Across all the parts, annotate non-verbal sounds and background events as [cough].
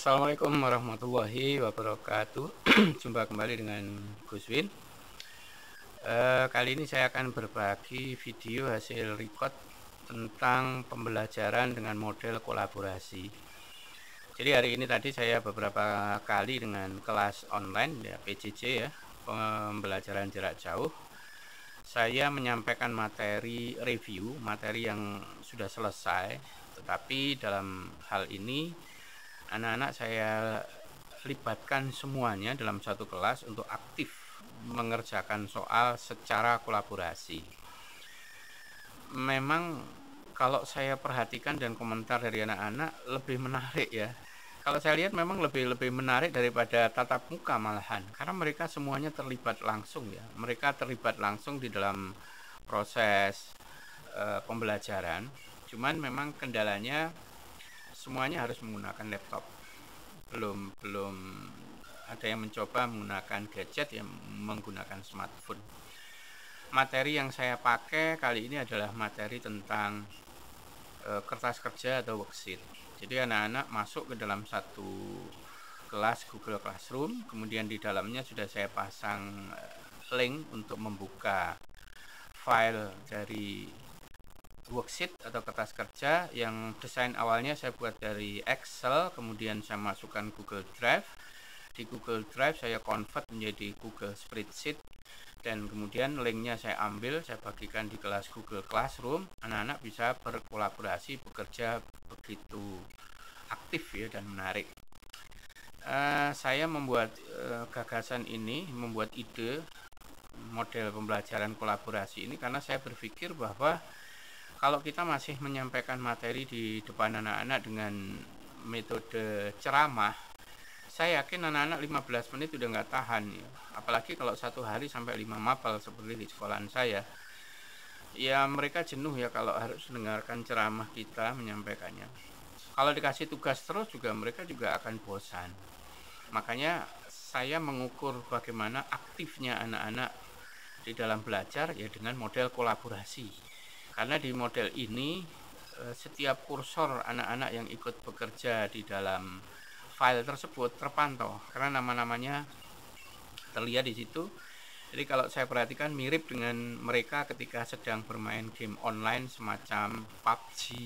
Assalamualaikum warahmatullahi wabarakatuh. [clears throat] Jumpa kembali dengan Guswin. E, eh, kali ini saya akan berbagi video hasil record tentang pembelajaran dengan model kolaborasi. Jadi hari ini tadi saya beberapa kali dengan kelas online ya PJJ ya, pembelajaran jarak jauh. Saya menyampaikan materi review, materi yang sudah selesai, tetapi dalam hal ini anak-anak saya libatkan semuanya dalam satu kelas untuk aktif mengerjakan soal secara kolaborasi. Memang kalau saya perhatikan dan komentar dari anak-anak lebih menarik ya. Kalau saya lihat memang lebih lebih menarik daripada tatap muka malahan karena mereka semuanya terlibat langsung ya. Mereka terlibat langsung di dalam proses e, pembelajaran. Cuman memang kendalanya semuanya harus menggunakan laptop belum belum ada yang mencoba menggunakan gadget yang menggunakan smartphone materi yang saya pakai kali ini adalah materi tentang e, kertas kerja atau worksheet jadi anak-anak masuk ke dalam satu kelas Google Classroom kemudian di dalamnya sudah saya pasang e, link untuk membuka file dari worksheet atau kertas kerja yang desain awalnya saya buat dari Excel kemudian saya masukkan Google Drive di Google Drive saya convert menjadi Google Spreadsheet dan kemudian linknya saya ambil saya bagikan di kelas Google Classroom anak-anak bisa berkolaborasi bekerja begitu aktif ya dan menarik uh, saya membuat uh, gagasan ini membuat ide model pembelajaran kolaborasi ini karena saya berpikir bahwa kalau kita masih menyampaikan materi di depan anak-anak dengan metode ceramah saya yakin anak-anak 15 menit udah nggak tahan ya. apalagi kalau satu hari sampai 5 mapel seperti di sekolahan saya ya mereka jenuh ya kalau harus mendengarkan ceramah kita menyampaikannya kalau dikasih tugas terus juga mereka juga akan bosan makanya saya mengukur bagaimana aktifnya anak-anak di dalam belajar ya dengan model kolaborasi karena di model ini eh, setiap kursor anak-anak yang ikut bekerja di dalam file tersebut terpantau karena nama-namanya terlihat di situ jadi kalau saya perhatikan mirip dengan mereka ketika sedang bermain game online semacam PUBG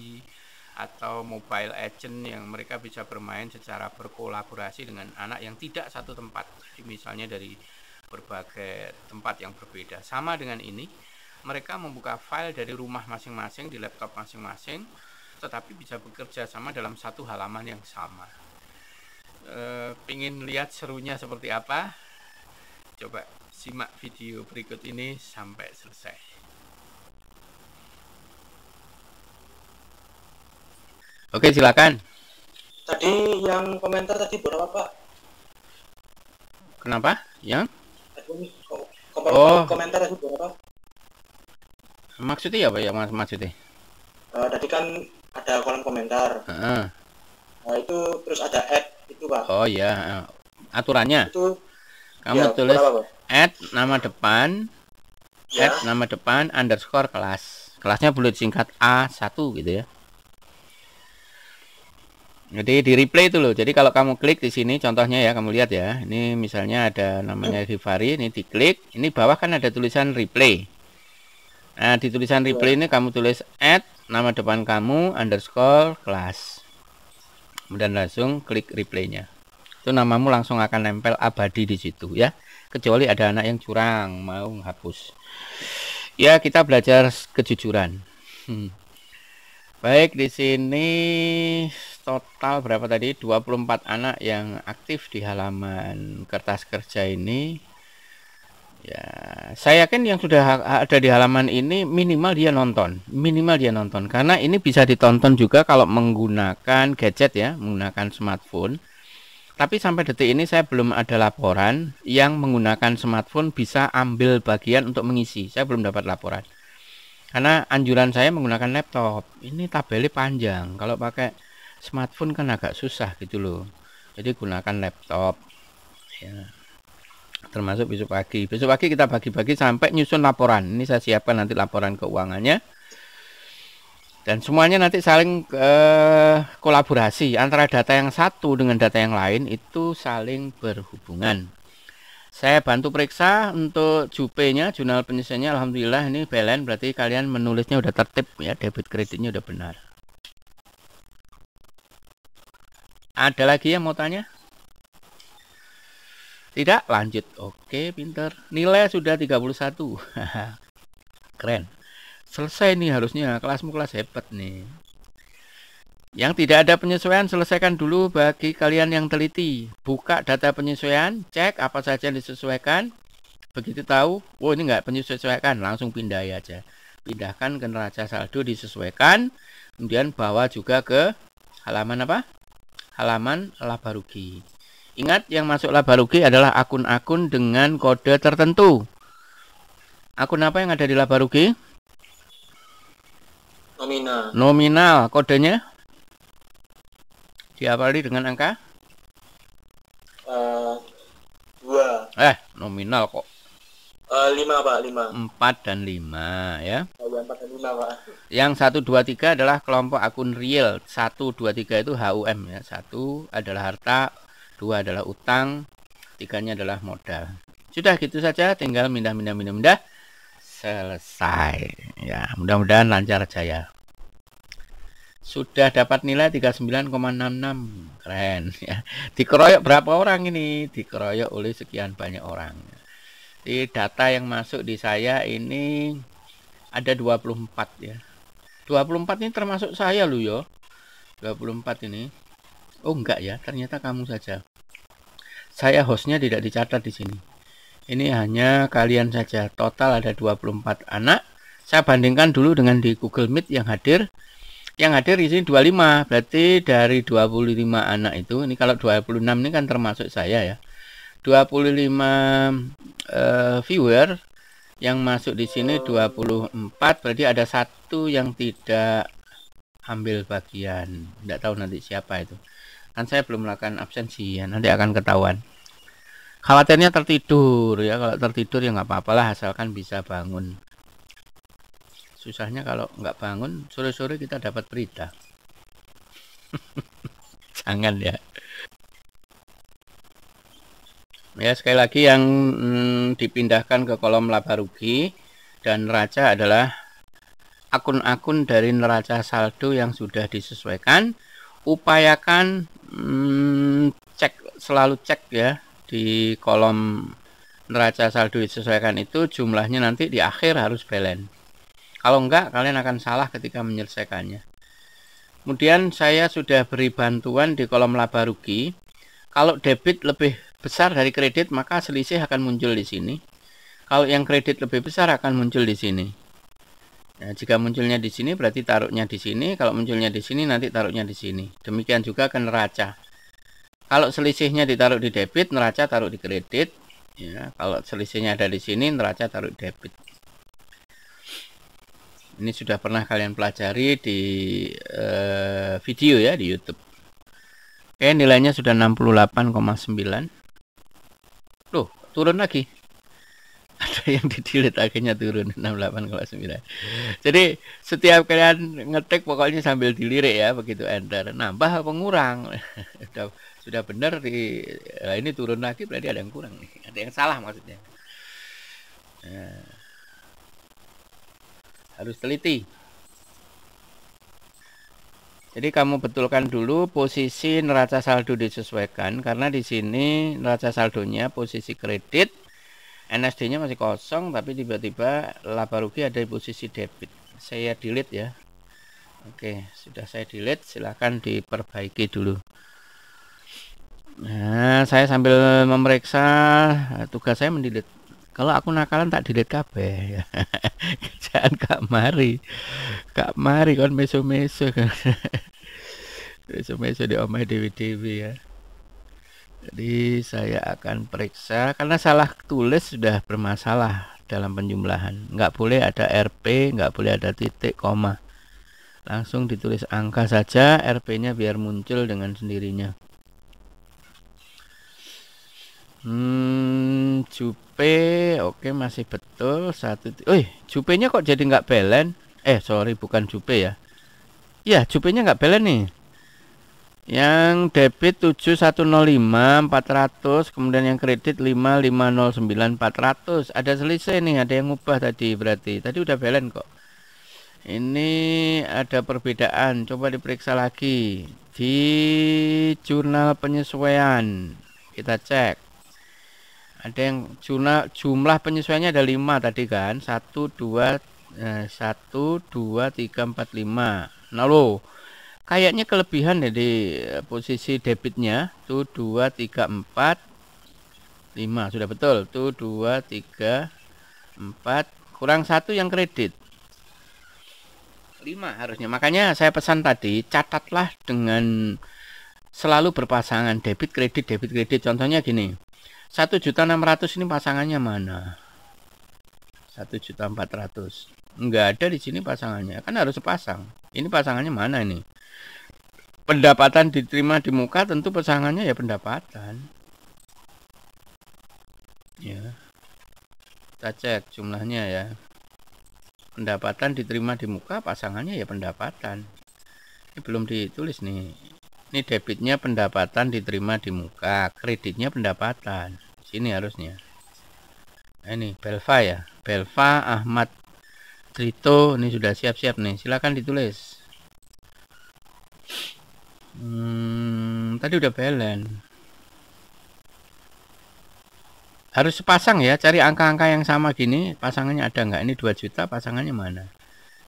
atau Mobile Legend yang mereka bisa bermain secara berkolaborasi dengan anak yang tidak satu tempat misalnya dari berbagai tempat yang berbeda sama dengan ini mereka membuka file dari rumah masing-masing di laptop masing-masing tetapi bisa bekerja sama dalam satu halaman yang sama e, pingin lihat serunya seperti apa coba simak video berikut ini sampai selesai oke silakan tadi yang komentar tadi berapa pak kenapa yang oh. komentar tadi berapa maksudnya apa ya mas maksudnya uh, tadi kan ada kolom komentar uh. Nah, itu terus ada add itu pak oh ya aturannya itu kamu ya, tulis apa, add nama depan ya. add nama depan underscore kelas kelasnya boleh singkat A1 gitu ya jadi di replay itu loh jadi kalau kamu klik di sini contohnya ya kamu lihat ya ini misalnya ada namanya Rivari ini diklik ini bawah kan ada tulisan replay Nah, di tulisan iya. reply ini kamu tulis add nama depan kamu underscore kelas. Kemudian langsung klik replaynya. Itu namamu langsung akan nempel abadi di situ ya. Kecuali ada anak yang curang mau menghapus. Ya, kita belajar kejujuran. Hmm. Baik, di sini total berapa tadi? 24 anak yang aktif di halaman kertas kerja ini Ya, saya yakin yang sudah ada di halaman ini minimal dia nonton, minimal dia nonton karena ini bisa ditonton juga kalau menggunakan gadget ya, menggunakan smartphone. Tapi sampai detik ini saya belum ada laporan yang menggunakan smartphone bisa ambil bagian untuk mengisi. Saya belum dapat laporan. Karena anjuran saya menggunakan laptop. Ini tabelnya panjang. Kalau pakai smartphone kan agak susah gitu loh. Jadi gunakan laptop. Ya termasuk besok pagi. Besok pagi kita bagi-bagi sampai nyusun laporan. Ini saya siapkan nanti laporan keuangannya. Dan semuanya nanti saling eh, kolaborasi antara data yang satu dengan data yang lain itu saling berhubungan. Saya bantu periksa untuk JUPE-nya, jurnal penyelesaiannya alhamdulillah ini balance berarti kalian menulisnya udah tertib ya, debit kreditnya udah benar. Ada lagi yang mau tanya? Tidak, lanjut. Oke, pinter. Nilai sudah 31. [laughs] Keren. Selesai nih harusnya. Kelasmu kelas hebat nih. Yang tidak ada penyesuaian, selesaikan dulu bagi kalian yang teliti. Buka data penyesuaian, cek apa saja yang disesuaikan. Begitu tahu, wow oh, ini nggak penyesuaikan, langsung pindah ya aja. Pindahkan ke neraca saldo, disesuaikan. Kemudian bawa juga ke halaman apa? Halaman laba rugi. Ingat yang masuk laba rugi adalah akun-akun dengan kode tertentu. Akun apa yang ada di laba rugi? Nominal. Nominal kodenya diawali dengan angka? Uh, dua. Eh, nominal kok. Uh, lima pak, lima. Empat dan lima ya. Oh, yang satu dua tiga adalah kelompok akun real. Satu dua tiga itu HUM ya. Satu adalah harta kedua adalah utang, tiganya adalah modal. Sudah gitu saja, tinggal mindah-mindah mindah-mindah selesai. Ya, mudah-mudahan lancar jaya. Sudah dapat nilai 39,66. Keren [laughs] ya. Dikeroyok berapa orang ini? Dikeroyok oleh sekian banyak orang. Di data yang masuk di saya ini ada 24 ya. 24 ini termasuk saya loh ya. 24 ini. Oh enggak ya, ternyata kamu saja saya hostnya tidak dicatat di sini ini hanya kalian saja total ada 24 anak saya bandingkan dulu dengan di Google Meet yang hadir yang hadir di sini 25 berarti dari 25 anak itu ini kalau 26 ini kan termasuk saya ya 25 uh, eh, viewer yang masuk di sini 24 berarti ada satu yang tidak ambil bagian tidak tahu nanti siapa itu kan saya belum melakukan absensi ya nanti akan ketahuan khawatirnya tertidur ya kalau tertidur ya nggak apa-apalah asalkan bisa bangun susahnya kalau nggak bangun sore-sore kita dapat berita [laughs] jangan ya ya sekali lagi yang hmm, dipindahkan ke kolom laba rugi dan neraca adalah akun-akun dari neraca saldo yang sudah disesuaikan upayakan Hmm, cek selalu cek ya di kolom neraca saldo disesuaikan itu jumlahnya nanti di akhir harus balance. Kalau enggak kalian akan salah ketika menyelesaikannya. Kemudian saya sudah beri bantuan di kolom laba rugi. Kalau debit lebih besar dari kredit maka selisih akan muncul di sini. Kalau yang kredit lebih besar akan muncul di sini. Nah, jika munculnya di sini berarti taruhnya di sini, kalau munculnya di sini nanti taruhnya di sini. Demikian juga ke neraca. Kalau selisihnya ditaruh di debit, neraca taruh di kredit. Ya, kalau selisihnya ada di sini, neraca taruh di debit. Ini sudah pernah kalian pelajari di eh, video ya di YouTube. Oke, nilainya sudah 68,9. Loh, turun lagi. [laughs] yang di akhirnya turun 68 kalau 9 jadi setiap kalian ngetik pokoknya sambil dilirik ya begitu enter nambah pengurang [laughs] sudah sudah benar di nah ini turun lagi berarti ada yang kurang nih ada yang salah maksudnya nah, harus teliti jadi kamu betulkan dulu posisi neraca saldo disesuaikan karena di sini neraca saldonya posisi kredit NSD nya masih kosong tapi tiba-tiba laba rugi ada di posisi debit saya delete ya Oke sudah saya delete silahkan diperbaiki dulu Nah saya sambil memeriksa tugas saya mendelete kalau aku nakalan tak delete kabeh ya. [laughs] kerjaan kak mari kak mari kon meso [laughs] meso meso meso di omah dewi dewi ya jadi saya akan periksa karena salah tulis sudah bermasalah dalam penjumlahan. Enggak boleh ada RP, enggak boleh ada titik koma. Langsung ditulis angka saja, RP-nya biar muncul dengan sendirinya. Hmm, Jupe, oke masih betul satu. Eh, Jupe-nya kok jadi nggak belen? Eh, sorry bukan Jupe ya. Iya, Jupe-nya nggak belen nih yang debit 7105 400 kemudian yang kredit 5509 400 ada selisih nih ada yang ngubah tadi berarti tadi udah balance kok ini ada perbedaan coba diperiksa lagi di jurnal penyesuaian kita cek ada yang jurnal jumlah penyesuaiannya ada 5 tadi kan 1 2 eh, 1 2 3 4 5 nah loh kayaknya kelebihan ya di eh, posisi debitnya tuh 2 3 4 5 sudah betul tuh 2 3 4 kurang satu yang kredit 5 harusnya makanya saya pesan tadi catatlah dengan selalu berpasangan debit kredit debit kredit contohnya gini 1.600 ini pasangannya mana 1.400 enggak ada di sini pasangannya kan harus sepasang ini pasangannya mana ini pendapatan diterima di muka tentu pesangannya ya pendapatan ya kita cek jumlahnya ya pendapatan diterima di muka pasangannya ya pendapatan ini belum ditulis nih ini debitnya pendapatan diterima di muka kreditnya pendapatan sini harusnya nah, ini Belva ya Belva Ahmad Trito ini sudah siap-siap nih silahkan ditulis Hmm, tadi udah balance. Harus sepasang ya, cari angka-angka yang sama gini. Pasangannya ada nggak? Ini 2 juta, pasangannya mana?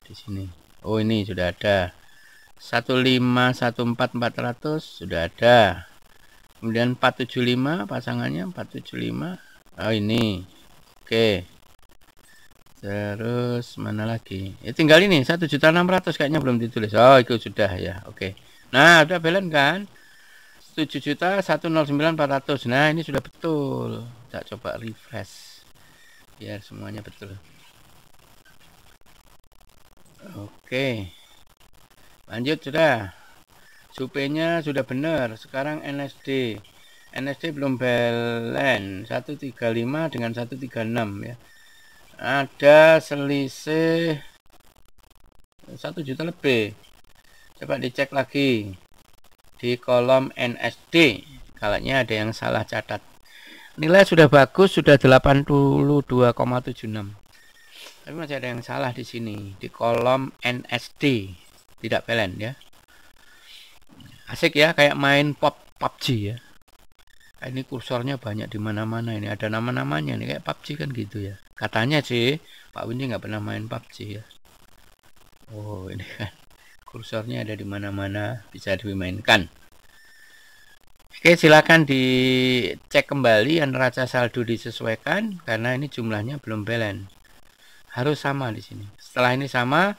Di sini. Oh, ini sudah ada. 1514400 sudah ada. Kemudian 475 pasangannya 475. Oh, ini. Oke. Terus mana lagi? Ya tinggal ini 1.600 kayaknya belum ditulis. Oh, itu sudah ya. Oke. Nah, udah balance kan? 7 juta 109.400. Nah, ini sudah betul. Kita coba refresh. Biar semuanya betul. Oke. Lanjut sudah. Supenya sudah benar. Sekarang NSD. NSD belum balance 135 dengan 136 ya ada selisih 1 juta lebih coba dicek lagi di kolom NSD kalanya ada yang salah catat nilai sudah bagus sudah 82,76 tapi masih ada yang salah di sini di kolom NSD tidak pelan ya asik ya kayak main pop PUBG ya ini kursornya banyak di mana-mana ini ada nama-namanya ini kayak PUBG kan gitu ya katanya sih Pak Windy nggak pernah main PUBG ya Oh ini kan kursornya ada di mana-mana bisa dimainkan Oke silahkan dicek kembali yang neraca saldo disesuaikan karena ini jumlahnya belum balance harus sama di sini setelah ini sama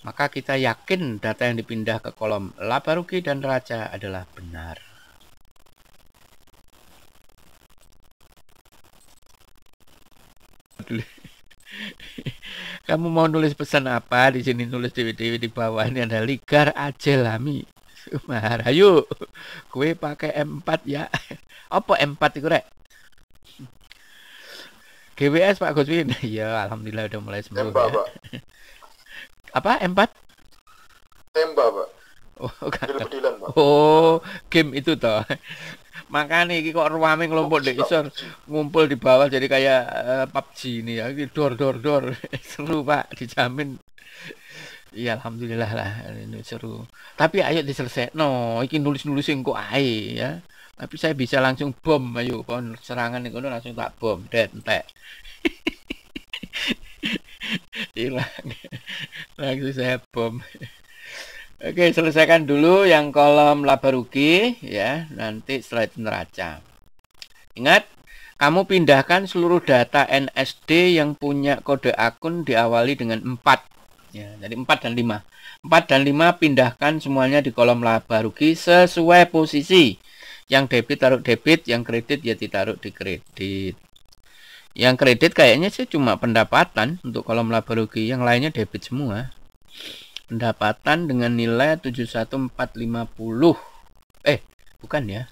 maka kita yakin data yang dipindah ke kolom laba rugi dan neraca adalah benar Aduh. Kamu mau nulis pesan apa? Di sini nulis dewi-dewi di bawah ini ada ligar ajelami. Maharayu, kue pakai M4 ya. Apa M4 itu rek? GWS Pak Guswin. [laughs] ya, alhamdulillah udah mulai sembuh. Tembak, ya. Pak. [laughs] apa M4? Tembak, Pak. Oh, [laughs] Oh, game itu toh makanya nih, kok ruame kelompok deh isor ngumpul di bawah jadi kayak uh, eh, PUBG ini ya dor dor dor [laughs] seru pak dijamin Iya alhamdulillah lah ini seru. Tapi ayo diselesai. No, iki nulis-nulis kok ae ya. Tapi saya bisa langsung bom ayo kon serangan yang kono langsung tak bom dan entek. [laughs] Hilang. langsung saya bom. Oke, selesaikan dulu yang kolom laba rugi ya, nanti setelah itu neraca. Ingat, kamu pindahkan seluruh data NSD yang punya kode akun diawali dengan 4. Ya, jadi 4 dan 5. 4 dan 5 pindahkan semuanya di kolom laba rugi sesuai posisi. Yang debit taruh debit, yang kredit ya ditaruh di kredit. Yang kredit kayaknya sih cuma pendapatan untuk kolom laba rugi, yang lainnya debit semua pendapatan dengan nilai 71450 eh bukan ya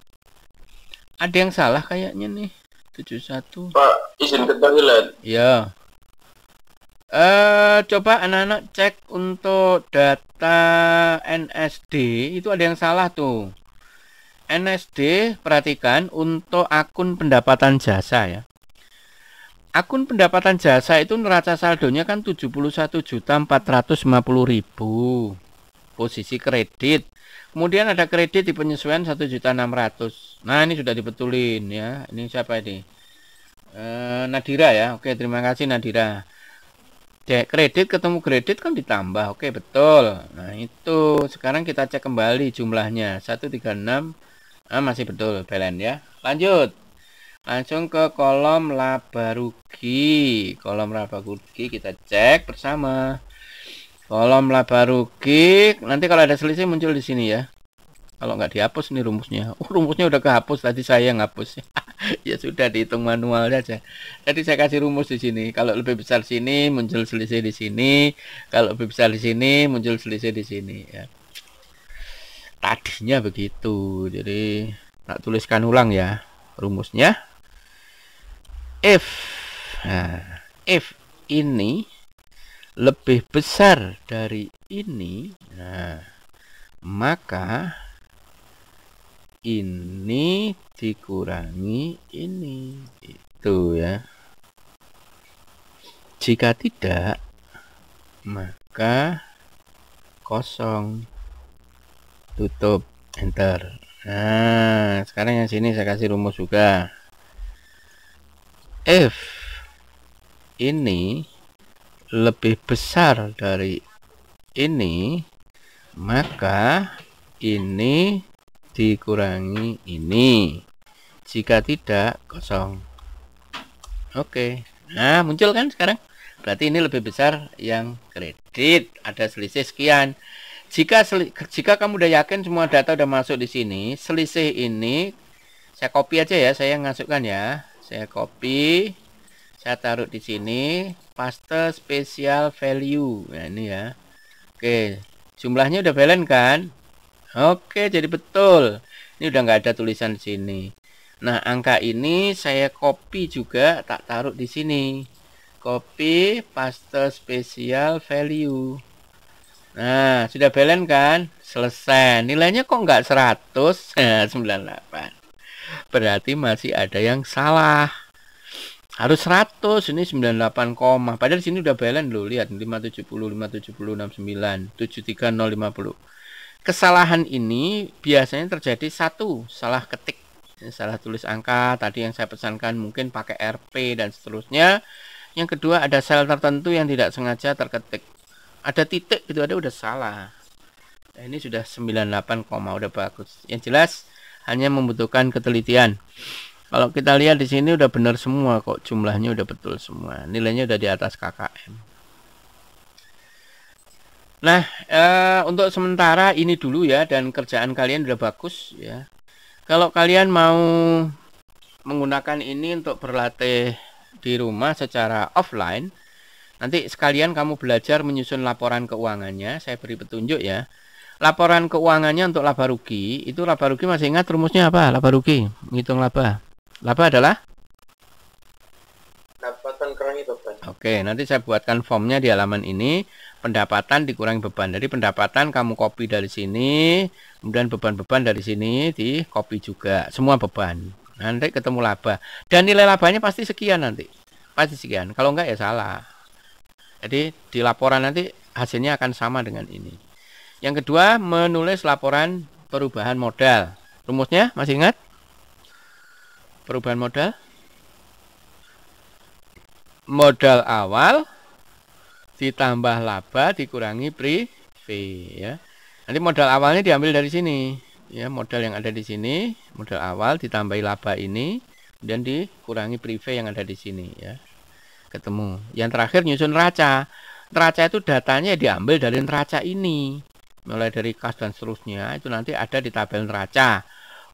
ada yang salah kayaknya nih 71 Pak izin ketoilet ya eh coba anak-anak cek untuk data NSD itu ada yang salah tuh NSD perhatikan untuk akun pendapatan jasa ya akun pendapatan jasa itu neraca saldonya kan 71.450.000 posisi kredit kemudian ada kredit di penyesuaian 1.600 nah ini sudah dibetulin ya ini siapa ini e, Nadira ya oke terima kasih Nadira Dek kredit ketemu kredit kan ditambah oke betul nah itu sekarang kita cek kembali jumlahnya 136 ah, masih betul balance ya lanjut langsung ke kolom laba rugi kolom laba rugi kita cek bersama kolom laba rugi nanti kalau ada selisih muncul di sini ya kalau nggak dihapus nih rumusnya oh, rumusnya udah kehapus tadi saya yang hapus [laughs] ya sudah dihitung manual aja tadi saya kasih rumus di sini kalau lebih besar sini muncul selisih di sini kalau lebih besar di sini muncul selisih di sini ya tadinya begitu jadi tak tuliskan ulang ya rumusnya if nah, if ini lebih besar dari ini nah maka ini dikurangi ini itu ya jika tidak maka kosong tutup enter nah sekarang yang sini saya kasih rumus juga if ini lebih besar dari ini maka ini dikurangi ini jika tidak kosong oke nah muncul kan sekarang berarti ini lebih besar yang kredit ada selisih sekian jika jika kamu udah yakin semua data udah masuk di sini selisih ini saya copy aja ya saya masukkan ya saya copy saya taruh di sini paste special value nah ini ya oke jumlahnya udah balance kan oke jadi betul ini udah nggak ada tulisan di sini nah angka ini saya copy juga tak taruh di sini copy paste special value nah sudah balance kan selesai nilainya kok nggak 100 98 [laughs] berarti masih ada yang salah harus 100 ini 98 koma padahal sini udah balance loh lihat 570 570 69 73 050 kesalahan ini biasanya terjadi satu salah ketik salah tulis angka tadi yang saya pesankan mungkin pakai RP dan seterusnya yang kedua ada sel tertentu yang tidak sengaja terketik ada titik gitu ada udah salah nah, ini sudah 98 koma udah bagus yang jelas hanya membutuhkan ketelitian. Kalau kita lihat di sini udah benar semua kok, jumlahnya udah betul semua. Nilainya udah di atas KKM. Nah, e, untuk sementara ini dulu ya dan kerjaan kalian udah bagus ya. Kalau kalian mau menggunakan ini untuk berlatih di rumah secara offline, nanti sekalian kamu belajar menyusun laporan keuangannya, saya beri petunjuk ya laporan keuangannya untuk laba rugi itu laba rugi masih ingat rumusnya apa laba rugi ngitung laba laba adalah pendapatan kurangi beban oke nanti saya buatkan formnya di halaman ini pendapatan dikurangi beban dari pendapatan kamu copy dari sini kemudian beban-beban dari sini di copy juga semua beban nanti ketemu laba dan nilai labanya pasti sekian nanti pasti sekian kalau enggak ya salah jadi di laporan nanti hasilnya akan sama dengan ini yang kedua, menulis laporan perubahan modal. Rumusnya masih ingat? Perubahan modal. Modal awal ditambah laba dikurangi prive V ya. Nanti modal awalnya diambil dari sini. Ya, modal yang ada di sini, modal awal ditambah laba ini, dan dikurangi prive yang ada di sini ya. Ketemu. Yang terakhir nyusun raca Neraca itu datanya diambil dari neraca ini mulai dari kas dan seterusnya itu nanti ada di tabel neraca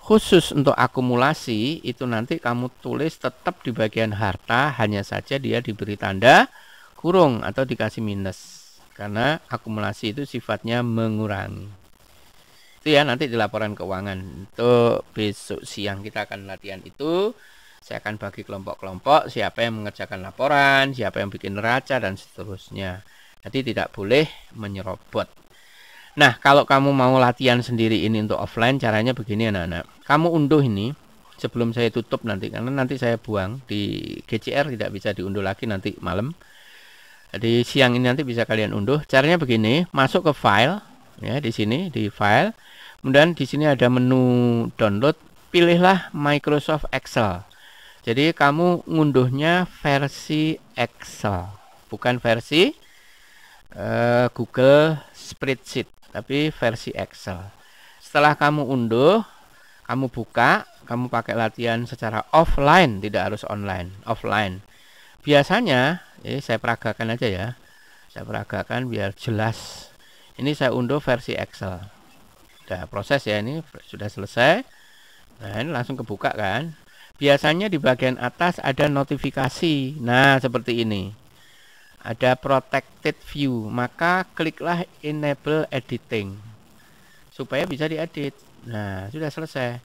khusus untuk akumulasi itu nanti kamu tulis tetap di bagian harta hanya saja dia diberi tanda kurung atau dikasih minus karena akumulasi itu sifatnya mengurangi itu ya nanti di laporan keuangan untuk besok siang kita akan latihan itu saya akan bagi kelompok-kelompok siapa yang mengerjakan laporan siapa yang bikin neraca dan seterusnya jadi tidak boleh menyerobot Nah, kalau kamu mau latihan sendiri ini untuk offline, caranya begini anak-anak. Kamu unduh ini sebelum saya tutup nanti karena nanti saya buang di GCR tidak bisa diunduh lagi nanti malam. Jadi siang ini nanti bisa kalian unduh. Caranya begini, masuk ke file ya di sini di file. Kemudian di sini ada menu download, pilihlah Microsoft Excel. Jadi kamu ngunduhnya versi Excel, bukan versi uh, Google Spreadsheet tapi versi Excel. Setelah kamu unduh, kamu buka, kamu pakai latihan secara offline, tidak harus online, offline. Biasanya, ini saya peragakan aja ya. Saya peragakan biar jelas. Ini saya unduh versi Excel. Sudah proses ya ini sudah selesai. Nah, ini langsung kebuka kan. Biasanya di bagian atas ada notifikasi. Nah, seperti ini ada protected view maka kliklah enable editing supaya bisa diedit nah sudah selesai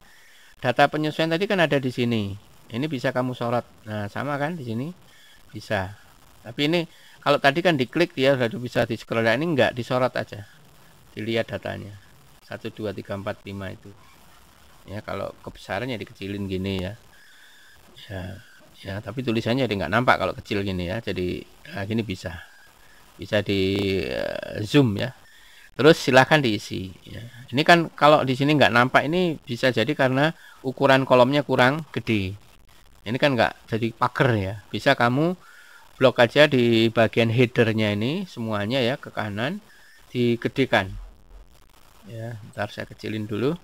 data penyesuaian tadi kan ada di sini ini bisa kamu sorot nah sama kan di sini bisa tapi ini kalau tadi kan diklik dia ya, sudah bisa di scroll nah, ini enggak disorot aja dilihat datanya 1 2 3 4 5 itu ya kalau kebesarannya dikecilin gini ya ya ya tapi tulisannya jadi nggak nampak kalau kecil gini ya jadi nah, gini bisa bisa di uh, zoom ya terus silahkan diisi ya. ini kan kalau di sini nggak nampak ini bisa jadi karena ukuran kolomnya kurang gede ini kan nggak jadi paker ya bisa kamu blok aja di bagian headernya ini semuanya ya ke kanan digedekan ya ntar saya kecilin dulu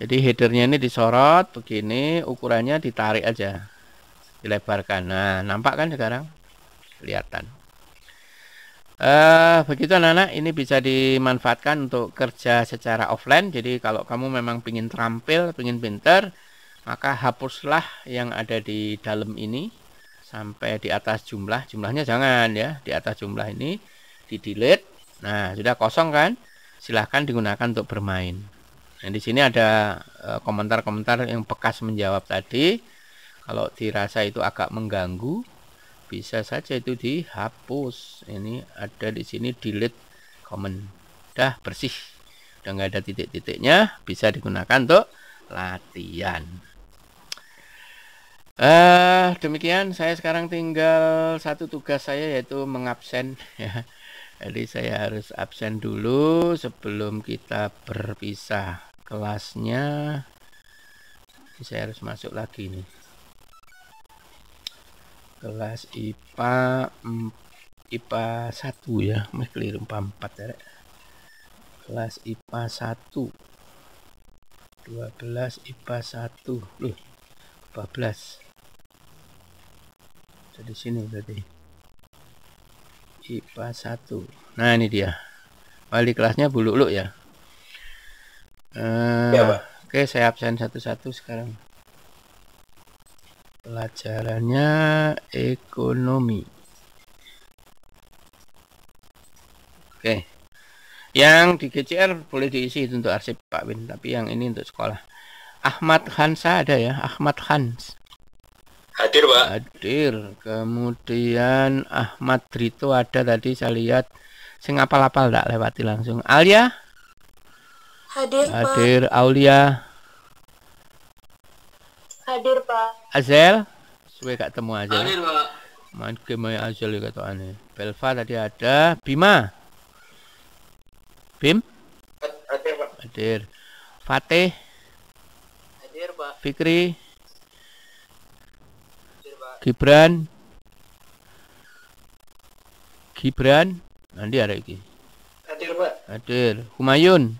jadi headernya ini disorot begini ukurannya ditarik aja dilebarkan nah nampak kan sekarang kelihatan uh, begitu anak-anak ini bisa dimanfaatkan untuk kerja secara offline jadi kalau kamu memang ingin terampil ingin pinter maka hapuslah yang ada di dalam ini sampai di atas jumlah jumlahnya jangan ya di atas jumlah ini di delete nah sudah kosong kan silahkan digunakan untuk bermain Nah, di sini ada eh, komentar-komentar yang bekas menjawab tadi kalau dirasa itu agak mengganggu bisa saja itu dihapus ini ada di sini delete comment dah bersih udah nggak ada titik-titiknya bisa digunakan untuk latihan eh demikian saya sekarang tinggal satu tugas saya yaitu mengabsen [laughs] ya jadi saya harus absen dulu sebelum kita berpisah kelasnya saya harus masuk lagi nih kelas IPA IPA 1 ya mas keliru 44 ya kelas IPA 1 12 IPA 1 loh 14 jadi sini berarti IPA 1 nah ini dia wali kelasnya bulu Lulu ya, uh, ya Pak. oke saya absen satu-satu sekarang pelajarannya ekonomi oke yang di GCR boleh diisi itu untuk arsip Pak Win tapi yang ini untuk sekolah Ahmad Hansa ada ya Ahmad Hans hadir Pak hadir kemudian Ahmad Drito ada tadi saya lihat sing apal-apal lewati langsung Alia hadir Hadir Aulia Hadir, Pak. Azel? Suwe gak temu Azel. Hadir, Pak. Main game Azel juga tuh aneh. Belva tadi ada. Bima? Bim? Hadir, Pak. Hadir. Fatih? Hadir, Pak. Fikri? Hadir, Pak. Gibran? Gibran? Nanti ada lagi. Hadir, Pak. Hadir. Humayun?